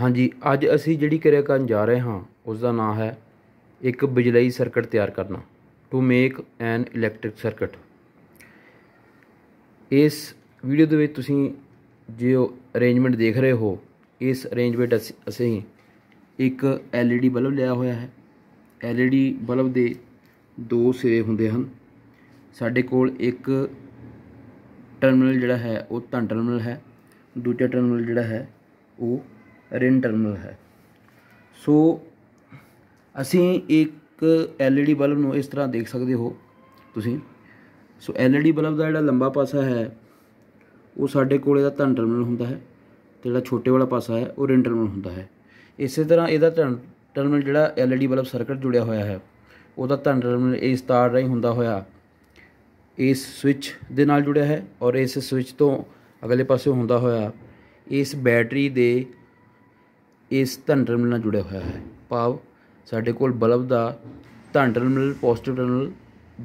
ਹਾਂਜੀ ਅੱਜ ਅਸੀਂ ਜਿਹੜੀ ਕਿਰਿਆ ਕਰਨ ਜਾ ਰਹੇ ਹਾਂ ਉਸ ਦਾ ਨਾਮ ਹੈ ਇੱਕ ਬਿਜਲਈ ਸਰਕਟ ਤਿਆਰ ਕਰਨਾ to make an electric circuit ਇਸ ਵੀਡੀਓ ਦੇ ਵਿੱਚ ਤੁਸੀਂ ਜੋ ਅਰੇਂਜਮੈਂਟ ਦੇਖ ਰਹੇ ਹੋ ਇਸ ਅਰੇਂਜਮੈਂਟ ਅਸੀਂ ਇੱਕ ਐਲਈਡੀ ਬਲਬ ਲਿਆ ਹੋਇਆ ਹੈ ਐਲਈਡੀ ਬਲਬ ਦੇ ਦੋ ਸਿਰੇ ਹੁੰਦੇ ਹਨ ਸਾਡੇ ਕੋਲ ਇੱਕ ਟਰਮੀਨਲ ਜਿਹੜਾ ਹੈ ਉਹ ਤਾਂ ਟਰਮੀਨਲ ਹੈ ਦੂਜਾ ਟਰਮੀਨਲ ਜਿਹੜਾ ਹੈ ਉਹ ਰਿਨ ਟਰਮੀਨਲ ਹੈ ਸੋ ਅਸੀਂ ਇੱਕ ਐਲਈਡੀ ਬਲਬ ਨੂੰ ਇਸ ਤਰ੍ਹਾਂ ਦੇਖ ਸਕਦੇ ਹੋ ਤੁਸੀਂ ਸੋ ਐਲਈਡੀ ਬਲਬ ਦਾ ਜਿਹੜਾ ਲੰਬਾ ਪਾਸਾ ਹੈ ਉਹ ਸਾਡੇ ਕੋਲੇ ਦਾ ਧਨ ਟਰਮੀਨਲ ਹੁੰਦਾ ਹੈ ਤੇ ਜਿਹੜਾ ਛੋਟੇ ਵਾਲਾ ਪਾਸਾ ਹੈ ਉਹ ਰਿਨ ਟਰਮੀਨਲ ਹੁੰਦਾ ਹੈ ਇਸੇ ਤਰ੍ਹਾਂ ਇਹਦਾ ਧਨ ਟਰਮੀਨਲ ਜਿਹੜਾ ਐਲਈਡੀ ਬਲਬ ਸਰਕਟ ਜੁੜਿਆ ਹੋਇਆ ਹੈ ਉਹਦਾ ਧਨ ਟਰਮੀਨਲ ਇਸ ਤਾਰ ਰਹੀ ਹੁੰਦਾ ਹੋਇਆ ਇਸ ਸਵਿਚ ਦੇ ਨਾਲ ਜੁੜਿਆ ਹੈ ਔਰ ਇਸ ਸਵਿਚ ਤੋਂ ਅਗਲੇ ਪਾਸੇ ਹੁੰਦਾ ਹੋਇਆ ਇਸ ਬੈਟਰੀ ਦੇ ਇਸ ਧਨ ਨਾਲ ਜੁੜਿਆ ਹੋਇਆ ਹੈ ਭਾਵ ਸਾਡੇ ਕੋਲ ਬਲਬ ਦਾ ਧਨ ਪੋਜ਼ਿਟਿਵ ਟਰਮੀਨਲ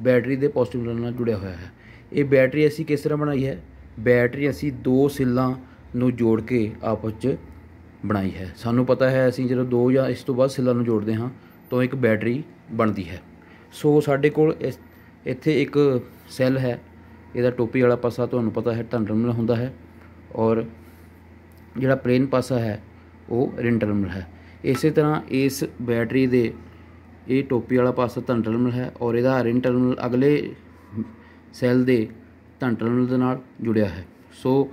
ਬੈਟਰੀ ਦੇ ਪੋਜ਼ਿਟਿਵ ਟਰਮੀਨਲ ਨਾਲ ਜੁੜਿਆ ਹੋਇਆ ਹੈ ਇਹ ਬੈਟਰੀ ਅਸੀਂ ਕਿਸ ਤਰ੍ਹਾਂ ਬਣਾਈ ਹੈ ਬੈਟਰੀ ਅਸੀਂ ਦੋ ਸਿੱਲਾਂ ਨੂੰ ਜੋੜ ਕੇ ਆਪਸ ਵਿੱਚ ਬਣਾਈ ਹੈ ਸਾਨੂੰ ਪਤਾ ਹੈ ਅਸੀਂ ਜਦੋਂ ਦੋ ਜਾਂ ਇਸ ਤੋਂ ਵੱਧ ਸਿੱਲਾਂ ਨੂੰ ਜੋੜਦੇ ਹਾਂ ਤਾਂ ਇੱਕ ਬੈਟਰੀ ਬਣਦੀ ਹੈ ਸੋ ਸਾਡੇ ਕੋਲ ਇੱਥੇ ਇੱਕ ਸੈੱਲ ਹੈ ਇਹਦਾ ਟੋਪੀ ਵਾਲਾ ਪਾਸਾ ਤੁਹਾਨੂੰ ਪਤਾ ਹੈ ਧੰਡਰਮਲ ਹੁੰਦਾ ਹੈ ਔਰ ਜਿਹੜਾ ਪਲੇਨ ਪਾਸਾ ਹੈ ਉਹ ਰਿਨ ਟਰਮੀਨਲ ਹੈ ਇਸੇ ਤਰ੍ਹਾਂ ਇਸ ਬੈਟਰੀ ਦੇ ਇਹ ਟੋਪੀ ਵਾਲਾ ਪਾਸਾ ਧੰਡਰਮਲ ਹੈ ਔਰ ਇਹਦਾ ਰਿਨ ਟਰਮੀਨਲ ਅਗਲੇ ਸੈੱਲ ਦੇ ਧੰਡਰਮਲ ਦੇ ਨਾਲ ਜੁੜਿਆ ਹੈ ਸੋ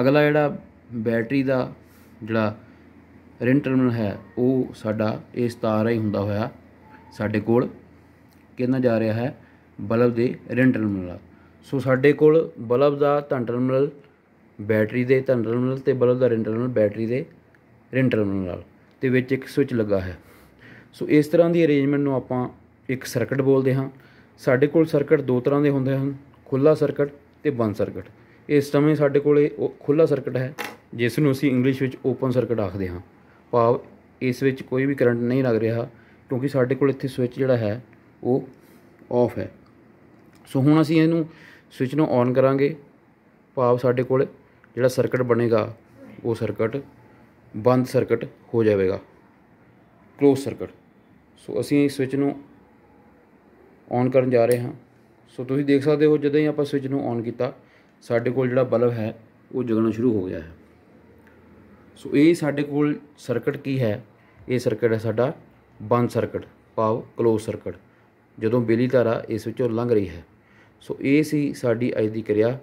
ਅਗਲਾ ਜਿਹੜਾ ਬੈਟਰੀ ਦਾ ਜਿਹੜਾ ਰਿਨ ਟਰਮੀਨਲ ਹੈ ਉਹ ਸਾਡਾ ਇਸ ਤਾਰ ਹੀ ਹੁੰਦਾ ਹੋਇਆ ਸਾਡੇ ਕੋਲ ਕਿੰਨਾ ਜਾ ਰਿਹਾ ਹੈ ਬਲਬ ਦੇ ਰਿਨ ਟਰਮੀਨਲ ਸੋ ਸਾਡੇ ਕੋਲ ਬਲਬ ਦਾ ਧੰਡਰਮਲ ਬੈਟਰੀ ਦੇ ਧਨ ਟਰਮੀਨਲ ਤੇ ਬਲਬ ਦਾ ਇੰਟਰਨਲ ਬੈਟਰੀ ਦੇ ਇੰਟਰਨਲ ਨਾਲ ਤੇ ਵਿੱਚ ਇੱਕ ਸਵਿਚ ਲੱਗਾ ਹੈ ਸੋ ਇਸ ਤਰ੍ਹਾਂ ਦੀ ਅਰੇਂਜਮੈਂਟ ਨੂੰ ਆਪਾਂ ਇੱਕ ਸਰਕਟ ਬੋਲਦੇ ਹਾਂ ਸਾਡੇ ਕੋਲ ਸਰਕਟ ਦੋ ਤਰ੍ਹਾਂ ਦੇ ਹੁੰਦੇ ਹਨ ਖੁੱਲਾ ਸਰਕਟ ਤੇ ਬੰਦ ਸਰਕਟ ਇਸ ਸਮੇਂ ਸਾਡੇ ਕੋਲੇ ਖੁੱਲਾ ਸਰਕਟ ਹੈ ਜਿਸ ਨੂੰ ਅਸੀਂ ਇੰਗਲਿਸ਼ ਵਿੱਚ ਓਪਨ ਸਰਕਟ ਆਖਦੇ ਹਾਂ ਭਾਵ ਇਸ ਵਿੱਚ ਕੋਈ ਵੀ ਕਰੰਟ ਨਹੀਂ ਲੱਗ ਰਿਹਾ ਕਿਉਂਕਿ ਸਾਡੇ ਕੋਲ ਇੱਥੇ ਸਵਿਚ ਜਿਹੜਾ ਹੈ ਉਹ ਆਫ ਹੈ ਸੋ ਹੁਣ ਅਸੀਂ ਇਹਨੂੰ ਸਵਿਚ ਨੂੰ ਆਨ ਕਰਾਂਗੇ ਭਾਵ ਸਾਡੇ ਕੋਲ ਜਿਹੜਾ ਸਰਕਟ ਬਣੇਗਾ ਉਹ ਸਰਕਟ ਬੰਦ ਸਰਕਟ ਹੋ ਜਾਵੇਗਾ ক্লোਜ਼ ਸਰਕਟ ਸੋ ਅਸੀਂ ਇਸ ਸਵਿਚ ਨੂੰ ਔਨ ਕਰਨ ਜਾ ਰਹੇ ਹਾਂ ਸੋ ਤੁਸੀਂ ਦੇਖ ਸਕਦੇ ਹੋ ਜਦੋਂ ਹੀ ਆਪਾਂ ਸਵਿਚ ਨੂੰ ਔਨ ਕੀਤਾ ਸਾਡੇ ਕੋਲ ਜਿਹੜਾ ਬਲਬ ਹੈ ਉਹ ਜਗਣਾ ਸ਼ੁਰੂ ਹੋ ਗਿਆ ਹੈ ਸੋ ਇਹ ਸਾਡੇ ਕੋਲ ਸਰਕਟ ਕੀ ਹੈ ਇਹ ਸਰਕਟ ਹੈ ਸਾਡਾ ਬੰਦ ਸਰਕਟ ਪਾਵ ক্লোਜ਼ ਸਰਕਟ ਜਦੋਂ ਬਿਜਲੀ ਧਾਰਾ ਇਸ ਵਿੱਚੋਂ ਲੰਘ ਰਹੀ ਹੈ ਸੋ ਇਹ ਸੀ ਸਾਡੀ ਅੱਜ ਦੀ ਕਿਰਿਆ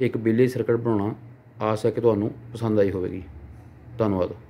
ਇੱਕ ਬਿਜਲੀ ਸਰਕਟ ਬਣਾਉਣਾ ਆਸ ਹੈ ਕਿ ਤੁਹਾਨੂੰ ਪਸੰਦ ਆਈ ਹੋਵੇਗੀ ਧੰਨਵਾਦ